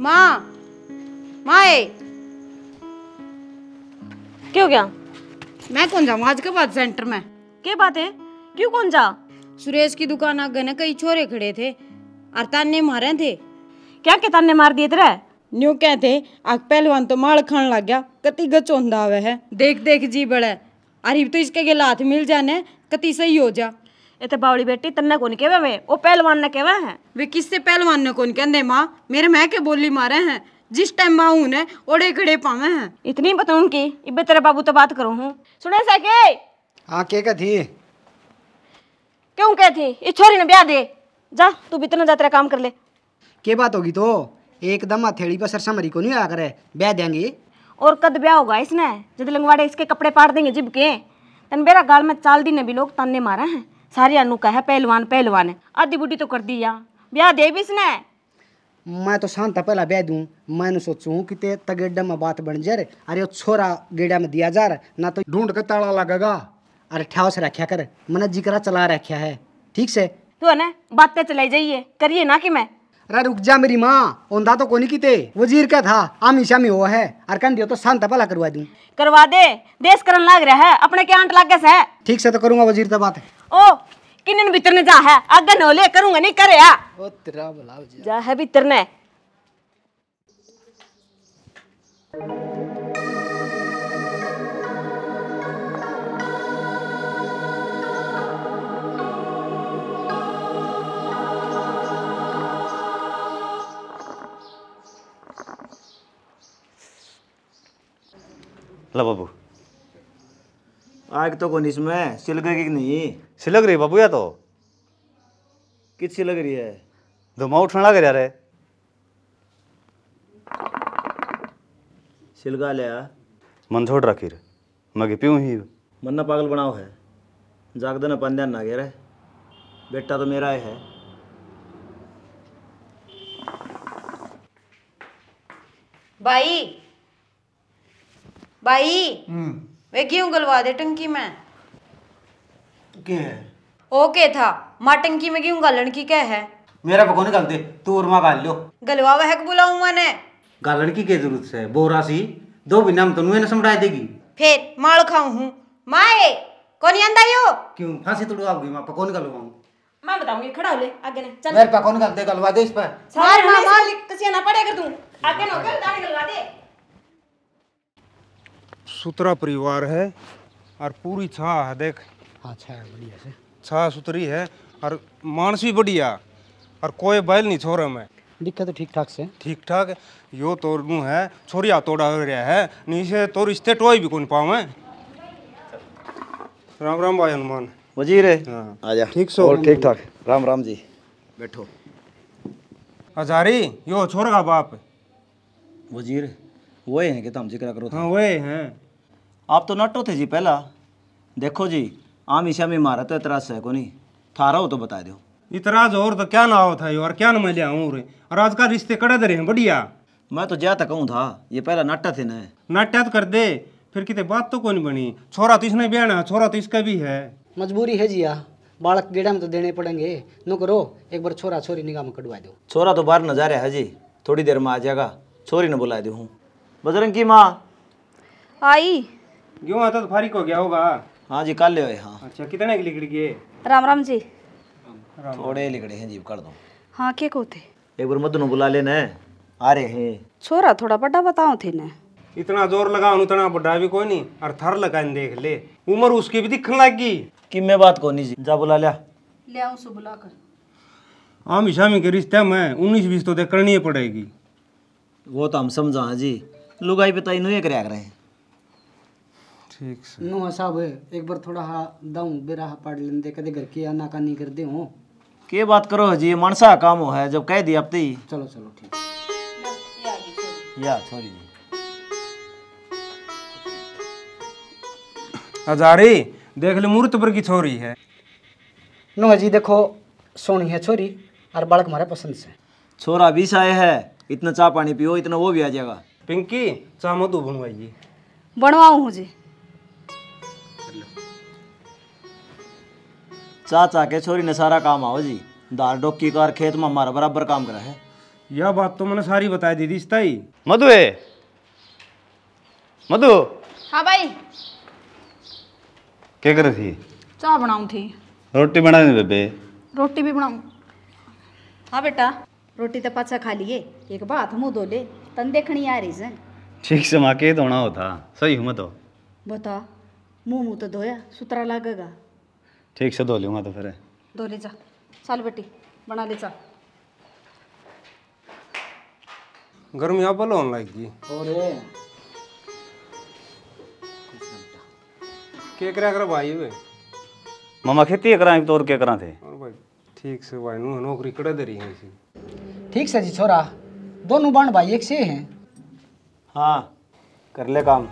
माँ माए क्यों क्या मैं कौन जाऊँ आज के बाद सेंटर में के बात है क्यों कौन जा सुरेश की दुकान आ गए ना कई छोरे खड़े थे और ताने मारे थे क्या के ताने मार दिए तेरा न्यू कहते आग पहलवान तो माल खान लग गया कति गचोंदा आवे है देख देख जी बड़ा अरे तो इसके गेला हाथ मिल जाने कति सही हो जा इत बावली बेटी तन्ने कौन केवे वे वो पहलवान ने कहवा है वे किससे पहलवान ने कौन कहते माँ मेरे मैं के बोली मारे हैं जिस टाइम माँ उन्हें ओड़े खड़े पावे हैं इतनी बताऊं की इबे तेरे बाबू तो बात करो हूँ सुने सके हाँ के थी क्यों कह थी इस छोरी ने ब्याह दे जा तू भी जा तेरा काम कर ले के बात होगी तो एकदम हथेड़ी पर सरसा मरी को नहीं आया करे ब्याह देंगे और कद ब्याह होगा इसने जब लंगवाड़े इसके कपड़े फाड़ देंगे जिब के तन बेरा गाल में चाल दी ने भी लोग तन्ने मारा है सारी अनु का पहलवान पहलवान आधी बुढ़ी तो कर दी या ब्याह दे भी इसने मैं तो शांता पहला ब्याह दू मैं सोचू कि तगेडा में बात बन जा रहे अरे छोरा गेडा में दिया जा रहा ना तो ढूंढ कर ताला लगेगा अरे ठाव से रखा कर मैंने जिकरा चला रखा है ठीक से तो है ना बातें चलाई जाइए करिए ना कि मैं अरे रुक जा मेरी माँ ओंदा तो कोनी किते वजीर का था आमी शामी हुआ है अरे कन दियो तो शांत भला करवा दूं करवा दे देश करन लाग रहा है अपने के आंट लाग गए ठीक से तो करूंगा वजीर तो बात है ओ किन्न भीतर ने जा है आगे ले करूंगा नहीं करे आ ओ तेरा बुलाओ जी जा है भीतर ने ला बाबू आग तो कौन इसमें सिलगेगी कि नहीं सिलक रही बाबू या तो कित सिलक रही है धुमा उठने लग रहा है सिलगा लिया मन छोड़ रखीर मगे पीऊँ ही मन ना पागल बनाओ है जागद ना पंद्या ना गेर बेटा तो मेरा है भाई भाई हम्म। वे गेहूं गलवा दे टंकी में ओके था मा टंकी में क्यों गालन की क्या है मेरा पकोने गल दे तू और माँ गाल लो गलवा वह बुलाऊ मैंने गालन की क्या जरूरत है बोरा सी दो बिना हम तनु ना समझा देगी फिर माल खाऊ हूँ माए कौन आंदा यो क्यों फांसी तुड़वाओगी माँ पकोने गलवाऊं मैं बताऊंगी खड़ा हो ले आगे ने चल मेरे पकोने गल दे गलवा दे इस पर मार मार मार किसी ना पड़े पड़ेगा तू आगे ना गल दाने गलवा दे सुतरा परिवार है और पूरी छा है देख हाँ छा है बढ़िया से छा सुतरी है और मानस भी बढ़िया और कोई बैल नहीं छोड़े मैं दिक्कत तो ठीक ठाक से ठीक ठाक यो तो नू है छोरिया तोड़ा हो रहा है नीचे तो रिश्ते टोई भी कौन पाऊ मैं राम राम भाई हनुमान वजीर है हाँ आजा ठीक सो ठीक ठाक राम राम जी बैठो हजारी यो छोर का बाप वजीर है वो हैं कि तुम जिक्र करो तो। हाँ वो हैं आप तो नटो थे जी पहला देखो जी आमी श्यामी मारा तो इतराज है को नहीं थारा हो तो बता दो इतराज और तो क्या ना हो था और क्या ना मैं लिया हूँ और आज का रिश्ते कड़े दे हैं बढ़िया मैं तो जा तक था ये पहला नाटा थे ना तो कर दे फिर कितने बात तो कौन बनी छोरा तो इसने आना छोरा तो इसका भी है मजबूरी है यहाँ बालक गेड़ा में तो देने पड़ेंगे नो करो एक बार छोरा छोरी निगाह में कटवा दो छोरा तो बाहर न जा रहा है जी थोड़ी देर में आ जाएगा छोरी ने बुला दे हूँ बजरंग की माँ आई क्यों आता तो फारिक हो गया होगा हाँ जी कल हुए हाँ अच्छा कितने की लिखड़ी गए राम राम जी थोड़े लिखड़े हैं जी कर दो हाँ के को थे एक बार मधु बुला लेने आ रहे हैं छोरा थोड़ा बड़ा बताओ थे ना इतना जोर लगा उतना बड़ा भी कोई नहीं और थर लगा देख ले उम्र उसकी भी दिखने लगी कि मैं बात कौन जी जा बुला लिया ले आऊं सो बुलाकर आम शामी के रिश्ते में उन्नीस बीस तो देख करनी पड़ेगी वो तो हम समझा जी लुगाई पे तो इन्हों एक रह रहे ठीक से नो साहब एक बार थोड़ा हा दऊ बेरा हा पाड़ लेंदे कदे घर के आना का नहीं कर दे हो के बात करो जी मनसा काम हो है जब कह दिया अब ही चलो चलो ठीक या छोरी जी हजारी देख ले मूर्त पर की छोरी है नो जी देखो सोनी है छोरी और बालक मारे पसंद से छोरा भी साए है इतना चाह पानी पियो इतना वो भी आ जाएगा पिंकी चामो तू बनवाऊ बनवाऊँ जी चाचा के छोरी ने सारा काम आओ जी दार डोकी कार खेत में हमारा बराबर काम करा है यह बात तो मैंने सारी बताई दीदी स्थाई मधु है मधु हाँ भाई क्या कर रही थी चाय बनाऊं थी रोटी बना दे बेबे रोटी भी बनाऊं हाँ बेटा रोटी तो पाचा खा लिए एक बात मुंह धो ले तन देखनी आ रही है ठीक से मां के धोना होता सही हूं मैं तो बता मुंह मुंह तो धोया सुतरा लगेगा ठीक से धो लियो लूँगा तो फिर धो ले जा चल बेटी बना ले जा गर्मी आप बोलो लाइक जी और के करा कर भाई वे मामा खेती करा एक तोर के करा थे और भाई ठीक से भाई नौकरी कड़े दे रही है ठीक से जी छोरा दोनों बाण भाई एक से हैं हाँ कर ले काम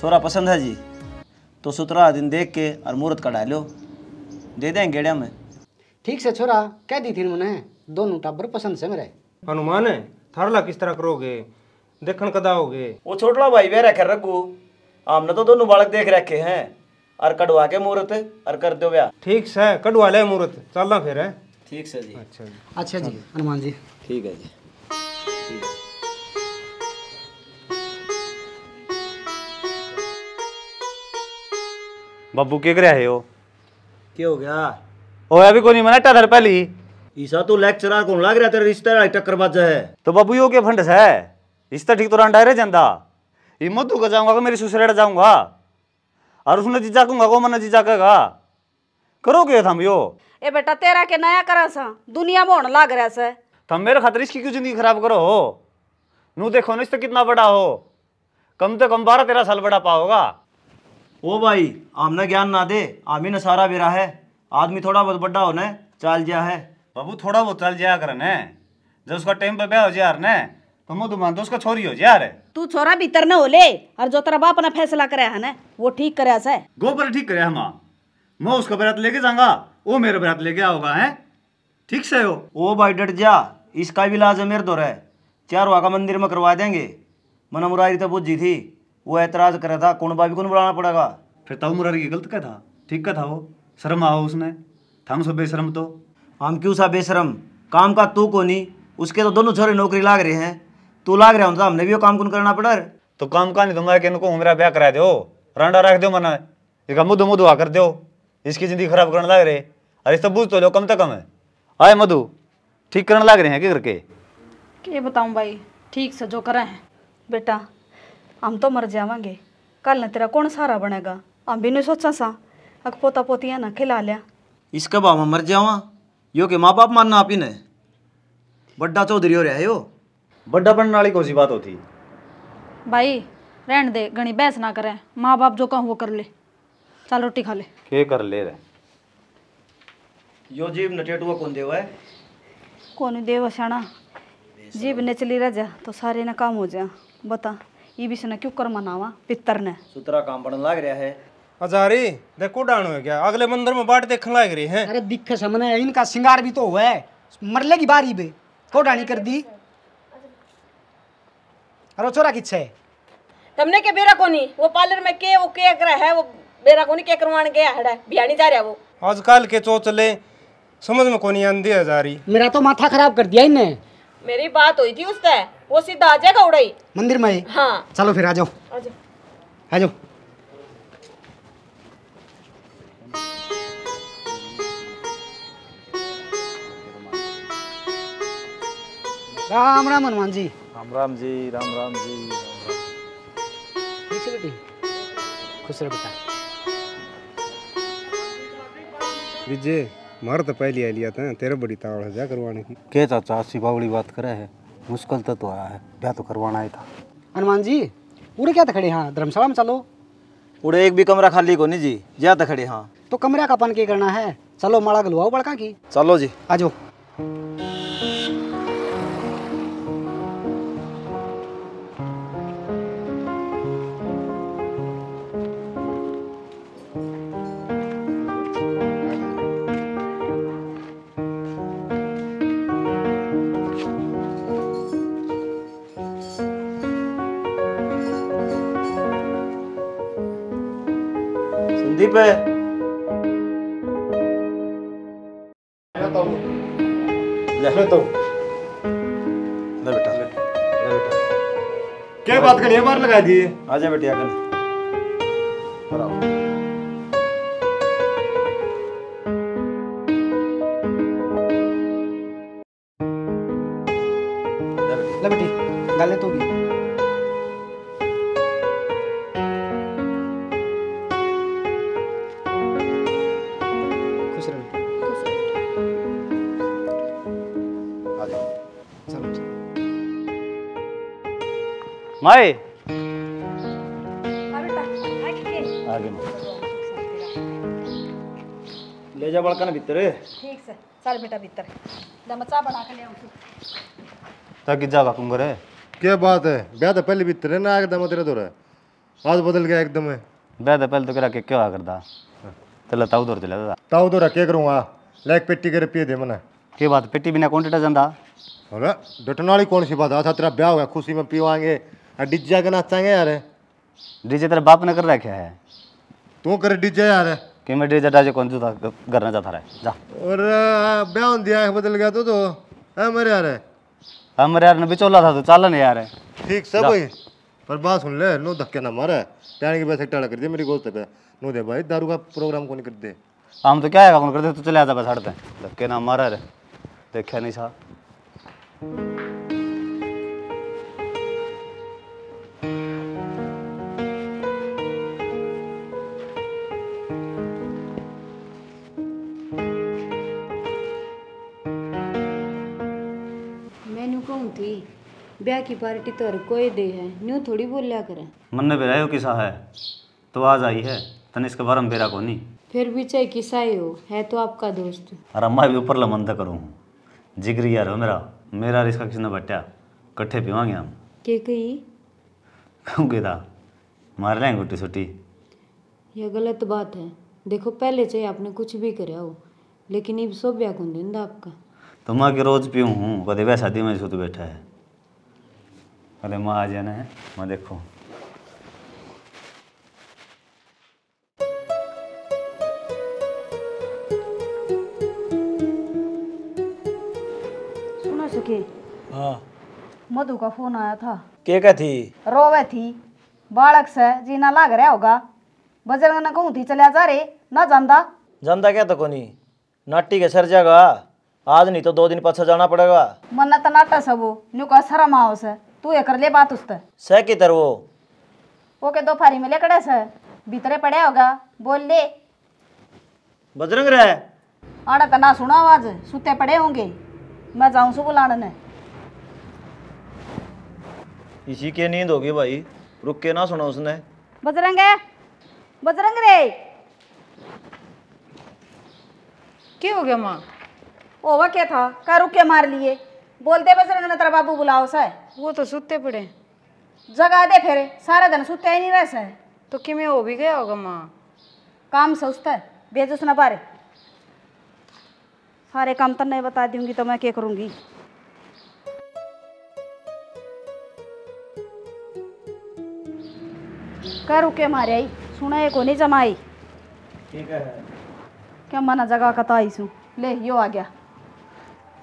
छोरा पसंद है जी तो सुतरा दिन देख के और मुहूर्त का लो दे दें गेड़िया में ठीक से छोरा कह दी थी मैंने दोनों टाबर पसंद से मेरे हनुमान थरला किस तरह करोगे देखन कदा होगे वो छोटला भाई वेरा कर रखू हमने तो दोनों बालक देख रखे हैं और कड़वा के मुहूर्त और कर दो ब्याह ठीक है कड़वा ले मुहूर्त चलना फिर है ठीक है जी अच्छा अच्छा जी हनुमान जी ठीक है जी बाबू क्या करे आए हो क्या हो गया ओए अभी कोनी मना टादर पहली ईसा तो लेक्चरर कोन लाग रहा तेरे रिश्तेदार टक्कर बाजा है तो बाबू यो के फंडस है रिश्ता ठीक तो रंडा रे जंदा हिम्मत तो जाऊंगा मेरी ससुराल जाऊंगा अरुण जिजाकूंगा को मन करो के थम यो ए बेटा तेरा के नया करा सा दुनिया में लाग रहा से थम मेरे खातिर इसकी क्यों जिंदगी खराब करो हो नू देखो ना तो कितना बड़ा हो कम से कम बारह तेरा साल बड़ा पाओगा ओ भाई आमने ज्ञान ना दे आमी न सारा बेरा है आदमी थोड़ा बहुत बड़ा होना चल जा है बाबू थोड़ा बहुत चल जाया करना जब उसका टाइम पर ब्याह हो जाए ना तुम तो मान उसका छोरी हो जा रे तू छोरा भीतर न होले और जो तेरा बाप ने फैसला करे है ना वो ठीक करे ऐसा गोबर ठीक करे हम मैं उसका बरात लेके जाऊंगा वो मेरे बरात लेके आओगा है ठीक से हो ओ भाई डट जा इसका भी इलाज मेरे दो है चार वाका मंदिर में करवा देंगे मना मुरारी तो बुझी थी वो ऐतराज करे था कौन भाभी कौन बुलाना पड़ेगा फिर तब मुरारी की गलत का था ठीक का था वो शर्म आओ उसने थम सो बेशरम तो हम क्यों सा बेशरम काम का तू को उसके तो दोनों छोरे नौकरी लाग रहे हैं तू लाग रहा था हमने भी वो काम कौन करना पड़ा तो काम का नहीं दूंगा कि इनको मेरा ब्याह करा दो रंडा रख दो मना इसका मुँह मुँह धुआ कर दो इसकी जिंदगी खराब करने लग रहे अरे सब तो बुझ तो लो कम से कम है आए मधु ठीक करने लग रहे हैं क्या करके के बताऊं भाई ठीक से जो करा हैं बेटा हम तो मर जावांगे कल ना तेरा कौन सहारा बनेगा हम भी नहीं सोचा सा अक पोता पोतियाँ ना खिला लिया इसका बाप मर जावा यो के माँ बाप मानना आप ही ने बड्डा चौधरी हो रहा है यो बड़ा बनने वाली कौन सी बात होती भाई रहन दे गणी बहस ना करे माँ बाप जो कहो वो कर ले चल रोटी खा ले के कर ले रे यो जीव नटेटुआ कौन देवा है कौन देव शाना जीव ने चली रह जा तो सारे ना काम हो जा बता ई भी सुना क्यों कर मनावा पितर ने सुतरा काम बन लाग रहा है हजारी देखो डाण हो गया अगले मंदिर में बाट देखने लाग रही है अरे दिखे सामने इनका श्रृंगार भी तो हुआ है मरले की बारी बे को डाणी कर दी अरे રોચોરા કિછે तुमने के बेरा कोनी वो पार्लर में के वो के कर है वो बेरा कोनी के करवाण गया हड़ा बियाणी जा रिया वो आजकल के चो चले समझ में कोनी आंदी है जा मेरा तो माथा खराब कर दिया इने मेरी बात हुई थी उससे वो सीधा आ जाएगा उड़ाई मंदिर में हां चलो फिर आ जाओ आ जाओ आ जाओ राम राम हनुमान जी राम राम जी राम राम जी ठीक है बेटी खुश रहो बेटा विजय मार तो पहले आ लिया था तेरा बड़ी तावड़ है जा करवाने की के चाचा अस्सी बावड़ी बात करे है मुश्किल तो तो आया है ब्याह तो करवाना ही था हनुमान जी उड़े क्या तो खड़े हाँ धर्मशाला में चलो उड़े एक भी कमरा खाली को नहीं जी ज्यादा तो खड़े हाँ तो कमरा का अपन के करना है चलो माड़ा गलवाओ बड़का की चलो जी आ जाओ पे ले बेटा क्या बात करिए बार लगा दी आजा बेटिया कल ले जा बड़का ना भीतर ठीक से चल बेटा भीतर दमचा बना के ले आऊं तू ताकि जा बाकुम करे क्या बात है ब्याह तो पहले भीतर है ना एकदम तेरे तो आज बदल गया एकदम है ब्याह तो पहले तो करा के क्या करदा चला तो ताऊ दौर चला दादा ताऊ दौर के करूंगा लेक पेटी करे पिए दे मना के बात पेटी बिना कौन डटा जंदा अरे डटन वाली कौन सी बात है तेरा ब्याह हो गया खुशी में पीवाएंगे डीजे का नाचाएंगे यार डीजे तेरे बाप ने कर रखा है तो कर डीजे यार कि मैं डीजे डाजे कौन सा करना चाहता रहा जा और ब्याह दिया है बदल गया तो तो हमारे यार हमारे यार ने बिचोला था तो चालन यार ठीक सब भाई पर बात सुन ले नो धक्के ना मारे टाइम के पैसे टाड़ा कर दे मेरी गोश्त पे नो दे भाई दारू का प्रोग्राम कौन कर दे हम तो क्या है कौन कर दे तू चले आता बस हट हटते धक्के ना मारे रे देखे नहीं सा ब्याह की पार्टी तो हर कोई दे है न्यू थोड़ी बोलिया करे मन ने बेरा किसा है तो आज आई है तने इसके बारे में बेरा को नहीं फिर भी चाहे किसा ही हो है तो आपका दोस्त अरे मैं भी ऊपर लमन तक तो करूँ जिगरी यार हो मेरा मेरा रिश्ता किसी ने बटा कट्ठे पीवागे हम के कही कहूँ के था मार लेंगे गुटी सुटी यह गलत बात है देखो पहले चाहे आपने कुछ भी कराया हो लेकिन ये सब ब्याह कौन दिन आपका तो मैं के रोज पीऊँ हूँ कदे वह शादी में सुत बैठा है अरे माँ आ जाना है माँ देखो सुना सुखी हाँ मधु का फोन आया था के का थी रोवे थी बालक से जीना लाग रहा होगा बजरंग ने कहूँ थी चले जा रे ना जानता जानता क्या तो कोनी नाटी के सर जाएगा आज नहीं तो दो दिन पाछा जाना पड़ेगा मन्नत तो नाटा सबो न्यू का शर्म आओ से तू एक ले बात उस तर वो वो के दो फारी मिले कड़े सर भीतरे पड़े होगा बोल ले बजरंग रहे आड़ा तना सुना आवाज सुते पड़े होंगे मैं जाऊं सु लाने ने इसी के नींद होगी भाई रुक के ना सुना उसने बजरंग है बजरंग रे क्यों हो गया माँ ओवा क्या था का रुक के मार लिए बोलते बजरंग ने तेरा बाबू बुलाओ सर वो तो सुते पड़े जगा दे फेरे सारा दिन सुते ही नहीं रह तो कि मैं हो भी गया होगा माँ काम सोचता है भेजो सुना पारे सारे काम तो नहीं बता दूंगी तो मैं क्या करूंगी कर रुके मारे आई सुना ये कोनी जमाई क्या मना जगह कता आई सू ले यो आ गया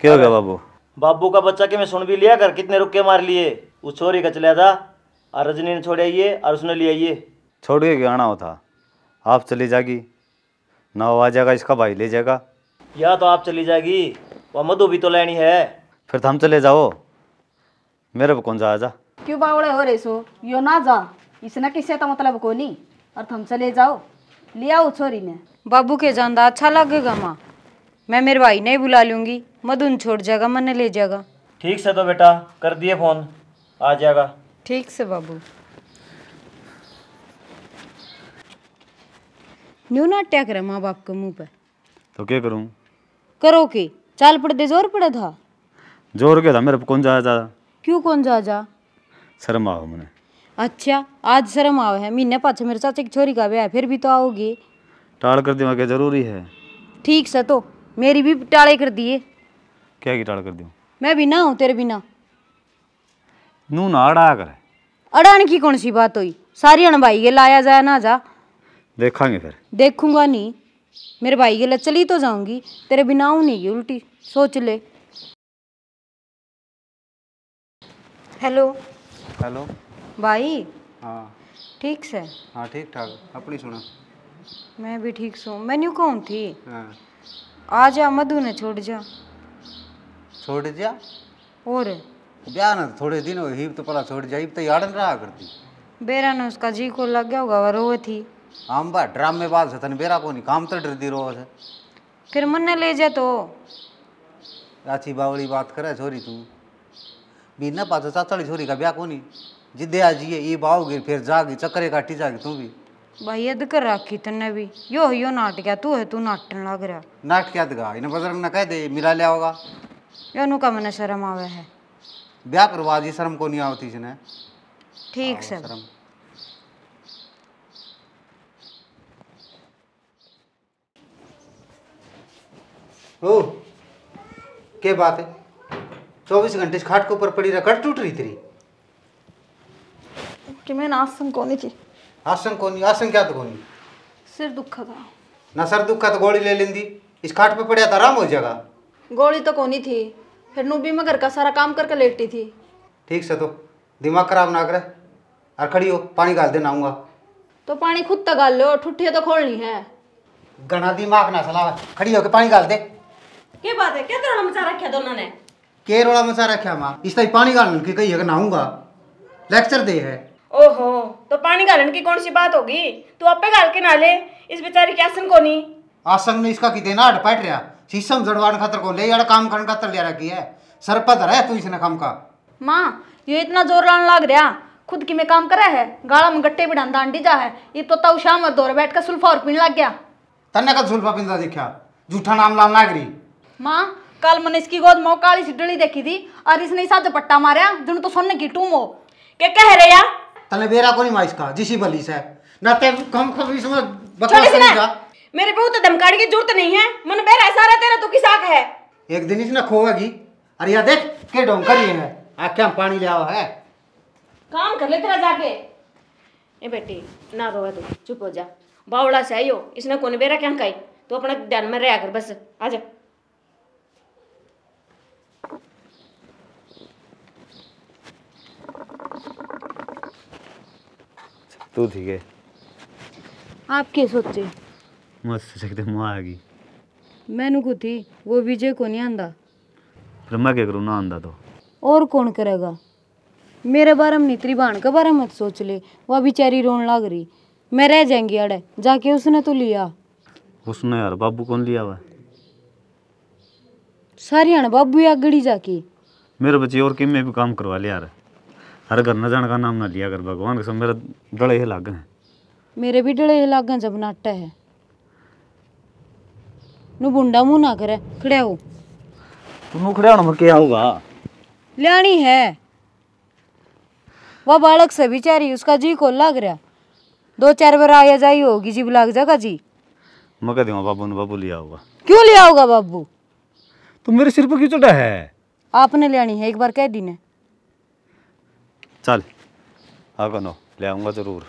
क्या हो गया बाबू बाबू का बच्चा के मैं सुन भी लिया कर कितने रुके मार लिए उस छोरी का चला था और रजनी ने छोड़ आइए और उसने ले आइए छोड़ के आना होता आप चली जाएगी ना आ जाएगा इसका भाई ले जाएगा या तो आप चली जाएगी वह मधु भी तो लेनी है फिर तो हम चले जाओ मेरे को कौन जा आ जा क्यों बावड़े हो रहे सो यो ना जा इसने किसे तो मतलब को नहीं और तो हम चले जाओ लिया छोरी ने बाबू के जानदा अच्छा लगेगा माँ मैं मेरे भाई नहीं बुला लूँगी मधुन छोड़ जाएगा मन ले जाएगा ठीक से तो बेटा कर दिए फोन आ जाएगा ठीक से बाबू न्यू ना नाट्या करे माँ बाप के मुंह पे तो क्या करूँ करो के चाल पड़ते जोर पड़ा था जोर के था मेरे कौन जा जा क्यों कौन जा जा शर्म आओ मैंने अच्छा आज शर्म आओ है महीने पाछे मेरे चाचे की छोरी का ब्याह फिर भी तो आओगी टाल कर दिमाग जरूरी है ठीक से तो मेरी भी टाले कर दिए क्या की टाल कर दी मैं भी ना हूँ तेरे बिना नू ना अड़ा कर अड़ान की कौन सी बात हुई सारी अण भाई के लाया जाया ना जा देखांगे फिर देखूंगा नहीं मेरे भाई के लिए चली तो जाऊंगी तेरे बिना हूँ नहीं उल्टी सोच ले हेलो हेलो भाई हाँ ठीक से हाँ ठीक ठाक अपनी सुना मैं भी ठीक सू मैं न्यू कौन थी हाँ। आ जा मधु ने छोड़ जा छोड़ जा और ब्याह ना थोड़े दिन ही तो पला छोड़ जा तो याडन रहा करती बेरा ने उसका जी को लग गया होगा वह रोवे थी हम हाँ, बा ड्रामे बाल से तन बेरा को नहीं काम तो डर दी रोवे से फिर मन ने ले जा तो राची बावली बात करे छोरी तू बिना पाछो चाचाली छोरी का ब्याह कोनी जिदे आ जिए ई बाऊ गिर फिर जागी चक्करे काटी जागी तू भी भाई अदकर राखी तन्ने भी यो यो नाट गया तू है तू नाटन लग रहा नाट क्या दगा इन्हें बजरंग ना कह दे मिला लिया होगा यो नु का मने शर्म आवे है ब्याह करवा जी शर्म को नहीं आवती इसने ठीक सर शर्म ओ क्या बात है चौबीस घंटे खाट के ऊपर पड़ी रकड़ टूट रही तेरी कि मैं नासन कोनी थी ಆಶಂಕೋನಿ ಆಶಂಕ್ಯಾತಗೋನಿ सिर दुखा था ना सर दुखा तो गोली ले लेंदी इस खाट पे पड़े तो आराम हो जाएगा गोली तो कोनी थी फिर नूबी मैं घर का सारा काम करके लेटती थी ठीक से तो दिमाग खराब ना करे और खड़ी हो पानी गाल देना आऊंगा तो पानी खुद तो गाल लो ठुठिया तो खोलनी है गणा दिमाग ना सला खड़ी होके पानी गाल दे के बात है क्या रोड़ा मचा रखा दोनों ने के रोला मचा रखा माँ इस तरह पानी गाल की कही है नहाऊंगा लेक्चर दे है ओहो तो पानी गालन की कौन सी बात होगी तू आपे गाल के नाले इस बेचारे की आसन को नहीं आसन ने इसका की देना हट पैट रहा शीशम जड़वान खातर को ले यार काम करने का खातर ले रखी है सरपद रहा तू इसने काम का माँ ये इतना जोर लान लाग रहा खुद की में काम कर रहा है गाड़ा में गट्टे बिड़ा डांडी जा है ये तो तब शाम और दौर बैठ कर सुल्फा और पीने लग गया तन्ने का सुल्फा पींदा देखा झूठा नाम लाल लाग रही माँ कल मैंने इसकी गोद मौका काली सी डली देखी थी और इसने साथ पट्टा मारा दोनों तो सुनने की टूम हो क्या कह रहे यार तने बेरा कोनी माइस का जिसी बली से ना ते कम कम इसमें बकवास समझा मेरे पे तो दमकाड़ी की जरूरत नहीं है मन बेरा ऐसा रहता है तो किसा का है एक दिन इसने खोएगी अरे यार देख के डोंकर ये है आ क्या पानी ले आओ है काम कर ले तेरा जाके ए बेटी ना रोवे तू चुप हो जा बावड़ा से हो इसने कोने बेरा क्या कही तो अपना ध्यान में रह कर बस आ जा तू ठीक है आप के सोचे मस्त सकते मुआ आ गई मैनू को थी वो विजय को नहीं आंदा फिर मैं क्या करूँ ना आंदा तो और कौन करेगा मेरे बारे में नित्री बहन के बारे मत सोच ले वह बेचारी रोन लग रही मैं रह जाएंगी अड़े जाके उसने तो लिया उसने यार बाबू कौन लिया हुआ सारी बाबू या गड़ी जाके मेरे बच्चे और कि भी काम करवा लिया यार हर घर न का नाम ना लिया कर भगवान कसम मेरा डले ही लाग हैं मेरे भी डले ही लाग जब नाटा है नु बुंडा मुंह ना करे खड़े हो तू खड़े होना क्या होगा लियानी है वह बालक से बिचारी उसका जी को लग रहा दो चार बार आया जाई होगी जीव लाग जाएगा जी मैं कह बाबू ने बाबू लिया होगा क्यों लिया होगा बाबू तुम तो मेरे सिर पर क्यों चढ़ा है आपने लेनी है एक बार कह दी ने चल हाँ बनो ले आऊंगा जरूर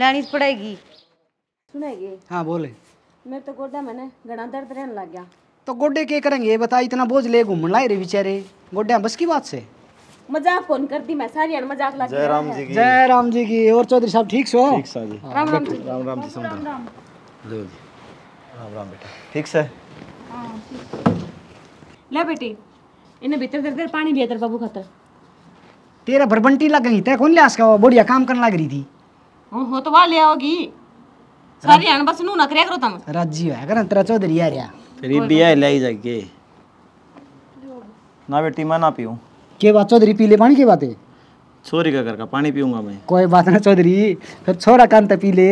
लेनी तो पड़ेगी सुनेगी हाँ बोले मेरे तो गोडे में ना घना दर्द रहने लग गया तो गोडे के करेंगे बता इतना बोझ ले घूमन लाए रे बेचारे गोडे बस की बात से मजाक फोन कर दी मैं सारी मजाक लग जय राम जी की जय राम जी की और चौधरी साहब ठीक सो ठीक सा हाँ, जी राम राम जी राम राम जी राम राम जी राम राम बेटा ठीक से हां ले बेटी इन्हें भीतर दर पानी भीतर बाबू खातर तेरा भरबंटी लग गई तय कौन लिया इसका बढ़िया काम करने लग रही थी ओहो तो वाह ले आओगी सारी आन बस नू ना करे करो तुम राजी है करन तेरा चौधरी आ रिया तेरी बिया ले ही जाके ना बेटी मैं ना पीऊ के बात चौधरी पीले पानी की बात है छोरी का घर का पानी पीऊंगा मैं कोई बात ना चौधरी फिर छोरा कान पी ले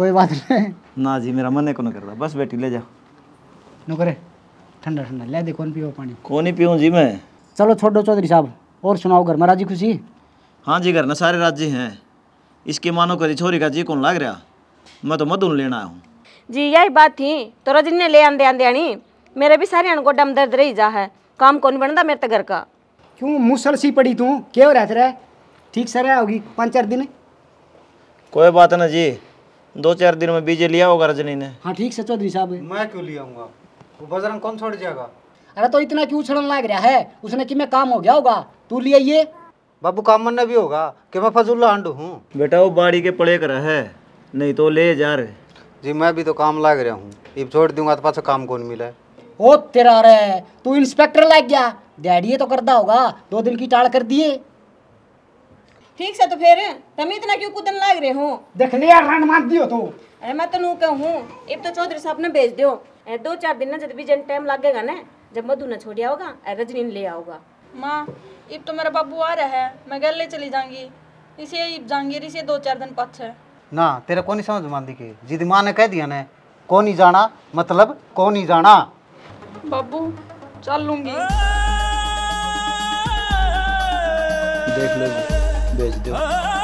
कोई बात नहीं ना जी मेरा मन को ना कर रहा बस बेटी ले जा नो करे ठंडा ठंडा ले दे कौन पीओ पानी कौन ही पीऊं जी मैं चलो छोड़ो चौधरी साहब और सुनाओ घर में राजी खुशी हाँ जी घर में सारे राजी हैं इसके मानो करी छोरी का जी कौन लाग रहा मैं तो मधुन लेना आया हूँ जी यही बात थी तो रजनी ने ले आंदे आंदे आनी मेरे भी सारे अनको दम दर्द रही जा है काम कौन बनता मेरे घर का क्यों मुसल सी पड़ी तू क्यों रहते रहे ठीक से रहा होगी पाँच चार दिन कोई बात ना जी दो चार दिन में बीजे लिया होगा रजनी ने हाँ ठीक से चौधरी साहब मैं क्यों लिया हूँ बजरंग कौन छोड़ जाएगा अरे तो इतना क्यों छड़न लाग रहा है उसने कि मैं काम हो गया होगा तू लिया ये बाबू काम मन भी होगा कि मैं फजूल हंडू हूँ बेटा वो बाड़ी के पड़े कर है नहीं तो ले जा रहे जी मैं भी तो काम लाग रहा हूँ इब छोड़ दूंगा तो पास काम कौन मिले ओ तेरा रे तू इंस्पेक्टर लग गया डैडी तो करता होगा दो दिन की टाल कर दिए ठीक से तो फिर तमी इतना क्यों कुदन लाग रहे हो देख लिया रण मार दियो तो अरे मैं तो नू कहूँ इब तो चौधरी साहब ने भेज दियो दो चार दिन ना जब भी जन टाइम लगेगा ना जब मधु ने छोड़ आओगा रजनी ने ले आओगा माँ इब तो मेरा बाबू आ रहा है मैं घर ले चली जाऊंगी इसे इब जाऊंगी इसे दो चार दिन पक्ष है ना तेरा कौन समझ मान दी के जिद माँ ने कह दिया ने कौन ही जाना मतलब कौन ही जाना बाबू चल लूंगी देख लो भेज दो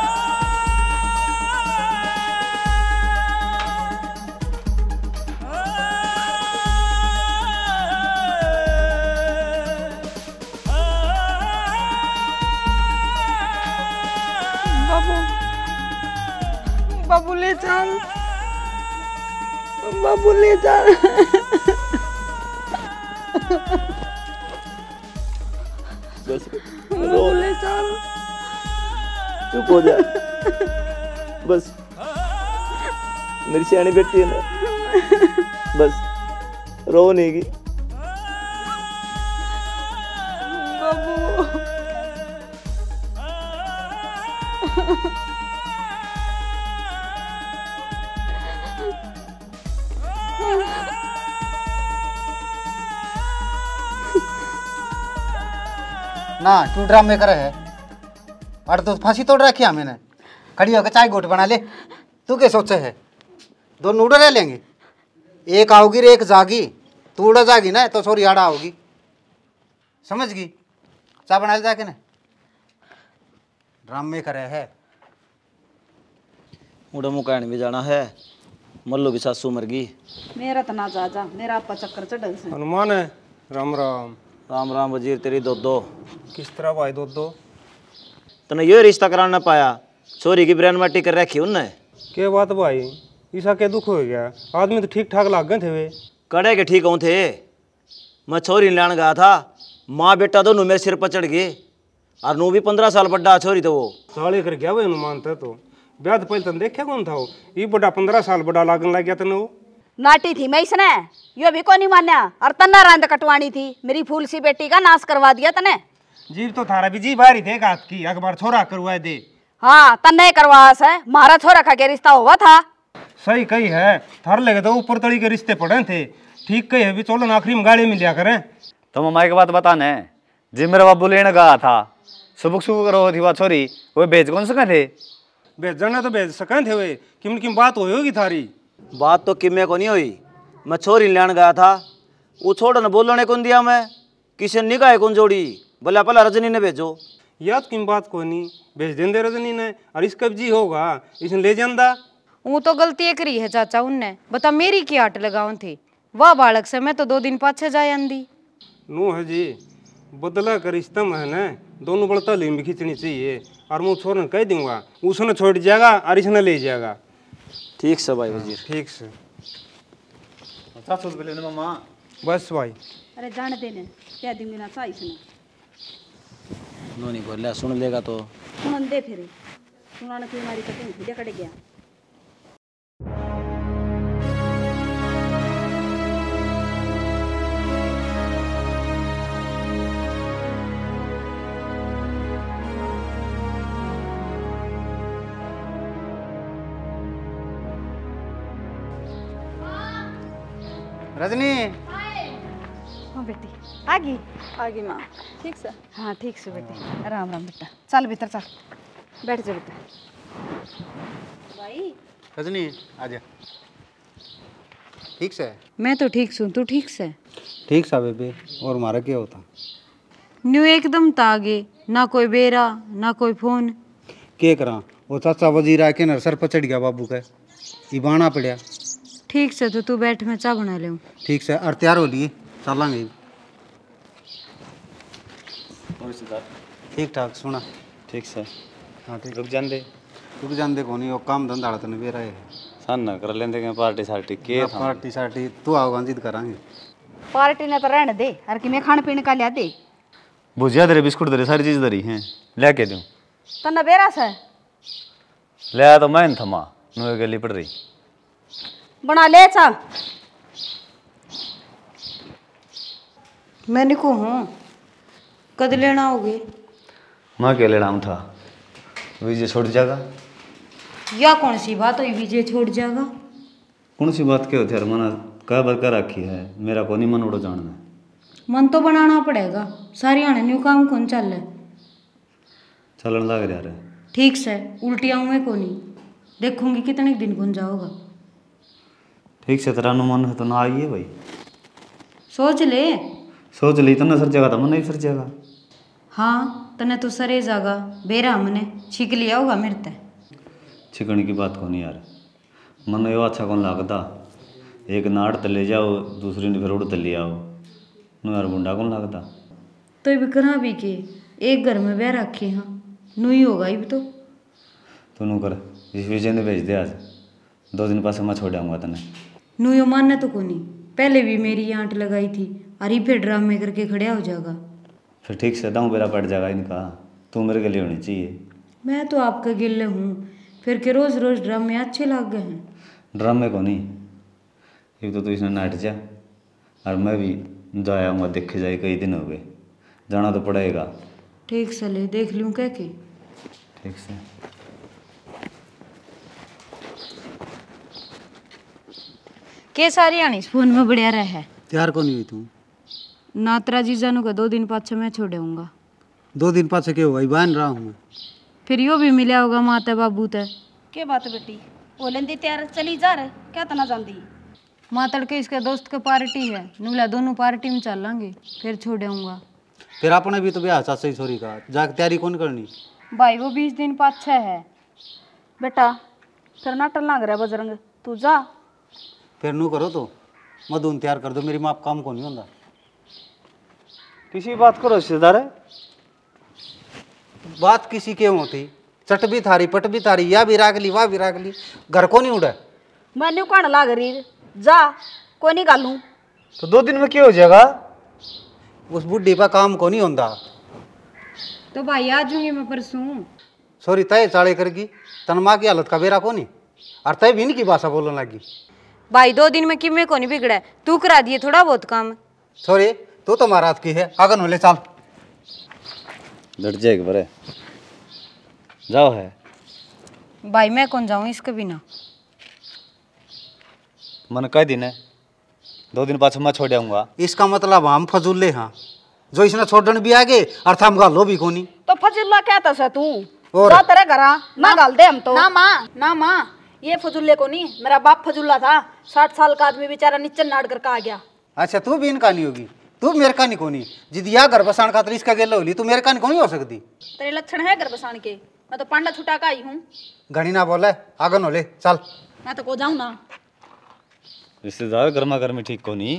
बाबू चल बाबू बस चुप हो जा बस मेरी सियानी बेटी है ना बस रो नहीं की ना तू ड्रामे कर है और तो फांसी तोड़ रखी मैंने खड़ी होकर चाय गोट बना ले तू क्या सोचे है दो नूडल ले लेंगे एक आओगी रे एक जागी तू उड़ा जागी ना तो सोरी आड़ा आओगी समझ गई चाय बना ले जाके ना ड्रामे करे है उड़ा मुकान भी जाना है मल्लो भी सासू मर गई मेरा तो तना जा मेरा आपका चक्कर चढ़ हनुमान है राम राम राम राम वजीर तेरी दो दो किस तरह भाई दो दो तने यो रिश्ता कराना पाया छोरी की ब्रेन मट्टी कर रखी उनने क्या बात भाई ईसा के दुख हो गया आदमी तो ठीक ठाक लाग गए थे वे कड़े के ठीक हों थे मैं छोरी लान गया था माँ बेटा दोनों मेरे सिर पर चढ़ गए और नू भी पंद्रह साल बड्डा छोरी तो वो साले कर गया वो अनुमान था तो ब्याह तो पहले तन देखा कौन था वो ये बड़ा पंद्रह साल बड़ा लागन लग गया तेने वो नाटी थी मैं इसने यो भी को नहीं मान्या और तन्ना रंद कटवानी थी मेरी फूल सी बेटी का नाश करवा दिया तने जीव तो थारा भी जीव भारी थे हाथ की अखबार छोरा करवाए दे हाँ तन्ने करवास है मारा छोरा का के रिश्ता हुआ था सही कही है थार लगे तो ऊपर तड़ी के रिश्ते पड़े थे ठीक कही है भी चलो आखिरी में गाड़ी मिल जा करें तो तुम हमारे के बात बताने जी मेरा बाबू लेने गया था सुबह सुबह करो थी बात छोरी वो भेज कौन सके थे भेजना तो भेज सके थे वे किम किम बात होगी थारी बात तो किमे को नहीं हुई मैं छोरी लैन गया था वो छोड़न बोलने कौन दिया मैं किसी ने निगाह कौन जोड़ी बोला पहला रजनी ने भेजो याद किम बात को नहीं भेज दे रजनी ने और इस कब्जी होगा इसने ले जाना वो तो गलती रही है चाचा उनने बता मेरी की आट लगाओ थे वाह बालक से मैं तो दो दिन पाछे जाए आंदी नो है जी बदला का रिश्ता है न दोनों बड़ता लिम खींचनी चाहिए और मुँह छोड़ने कह दूंगा उसने छोड़ जाएगा और इसने ले जाएगा ठीक से भाई वजीर हाँ, ठीक से अच्छा सोच बोले ना मामा बस भाई अरे जाने देने क्या दिन में ना चाहिए सुना नो नहीं बोल ले सुन लेगा तो सुन दे फिर सुनाने की मारी कटे तो कड़े गया रजनी हाँ बेटी आ गई आ गई माँ ठीक से हाँ ठीक से बेटी राम राम बेटा चल भीतर चल बैठ जा बेटा भाई रजनी आ जा ठीक से मैं तो ठीक हूँ तू ठीक से ठीक सा बेबी और मारा क्या होता न्यू एकदम तागे ना कोई बेरा ना कोई फोन के करा वो चाचा वजीर आके नरसर पर चढ़ गया बाबू का इबाना पड़िया ठीक से तो तू बैठ में चाय बना ले ठीक से और तैयार हो लिए चल चलेंगे ठीक ठाक सुना ठीक से हाँ ठीक रुक जान दे रुक जान दे कौन वो काम धंधा तो नहीं बेरा है सान ना कर लेंगे के पार्टी सार्टी के पार्टी सार्टी तू आओ जिद करांगे पार्टी ने तो रहने दे हर कि मैं खाने पीने का लिया दे भुजिया दे बिस्कुट दे सारी चीज दरी हैं ले के दूं तन्ना बेरा सा ले आ तो मैं थमा नुए के लिए पड़ रही बना ले चा मैं को हूँ कद लेना होगी मैं क्या लेना हूँ था विजय छोड़ जाएगा या कौन सी बात हुई विजय छोड़ जाएगा कौन सी बात क्या होती है मना कह बार कर रखी है मेरा को नहीं मन उड़ो है मन तो बनाना पड़ेगा सारी आने न्यू काम कौन चल रहा चलन लग रहा है ठीक से उल्टियाँ हुए को नहीं देखूंगी कितने दिन कौन जाओगा ठीक से तेरा अनुमान है तो ना आई है भाई सोच ले सोच ली तो तने सर जगह तो नहीं सर जगह हाँ तने तो सरे जागा बेरा हमने छीक लिया होगा मेरे ते छिकन की बात कौन यार मन यो अच्छा कौन लगता एक नाड़ तले जाओ दूसरी ने फिर उड़ तले आओ नु यार बुंडा कौन लगता तो ये करा भी के एक घर में बह रखे हाँ नू ही होगा ये तो तू तो नू कर इस विजय ने भेज दे आज दो दिन पास मैं छोड़ आऊँगा तने नू यो मानना तो को नहीं पहले भी मेरी आंट लगाई थी अरे फिर ड्रामे करके खड़ा हो जाएगा फिर ठीक से दाऊ बेरा पड़ जाएगा इनका तू मेरे गले होनी चाहिए मैं तो आपके गिल्ले हूँ फिर के रोज रोज ड्रामे अच्छे लग गए हैं ड्रामे को नहीं एक तो तू तो इसने नाट जा और मैं भी जाया हूँ देखे जाए कई दिन हो गए जाना तो पड़ेगा ठीक से ले देख लूँ कह के ठीक से के सारी आनी फोन में बढ़िया रहे है तैयार कौन हुई तू नातरा जानू का दो दिन पाछे मैं छोड़ूंगा दो दिन पाछे के हुआ बहन रहा हूँ फिर यो भी मिला होगा माता बाबू ते के बात बेटी दी तैयार चली जा रहे क्या तना तो जानती माँ तड़के इसके दोस्त के पार्टी है नूला दोनों पार्टी में चल लेंगे फिर छोड़ूंगा फिर आपने भी तो ब्याह चाचा सॉरी का जाके तैयारी कौन करनी भाई वो बीस दिन पाछे है बेटा तेरा नाटक लग रहा है बजरंग तू जा फिर नू करो तो मधून तैयार कर दो मेरी माप काम को नहीं होता किसी बात करो रिश्तेदार बात किसी के होती चट भी थारी पट भी थारी या भी राख ली वाह भी राख ली घर को नहीं उड़ा मैंने कौन ला गरी जा को नहीं गालू तो दो दिन में क्या हो जाएगा उस बुढ़ी का काम को नहीं होता तो भाई आ जाऊंगी मैं परसों सॉरी तय चाड़े करगी तन माँ की हालत का बेरा को नहीं और तय भी इनकी भाषा बोलने लगी भाई दो दिन में किमे को नहीं बिगड़ा तू करा दिए थोड़ा बहुत काम सॉरी तू तो महाराज की है आगन ले चल लड़ बरे जाओ है भाई मैं कौन जाऊं इसके बिना मन कह दिन है दो दिन पाछ मैं छोड़ जाऊंगा इसका मतलब हम फजूले हाँ जो इसने छोड़न भी आगे अर्थ हम गालो भी कोनी तो फजूला क्या था तू और तेरे घर ना गाल दे हम तो ना माँ ना माँ ये फजूल्ले को नहीं मेरा बाप फजूल्ला था साठ साल का आदमी बेचारा निचन नाड़ कर आ गया अच्छा तू भी इनका नहीं होगी तू मेरे का नहीं कोनी जिद जिदिया गर्भसाण खातर इसका गेलो होली तू मेरे का नहीं कोनी हो सकती तेरे लक्षण है गर्भसाण के मैं तो पांडा छुटा का आई हूँ घनी ना बोले आगन हो चल मैं तो को जाऊँ ना रिश्तेदार गर्मा गर्मी ठीक को नहीं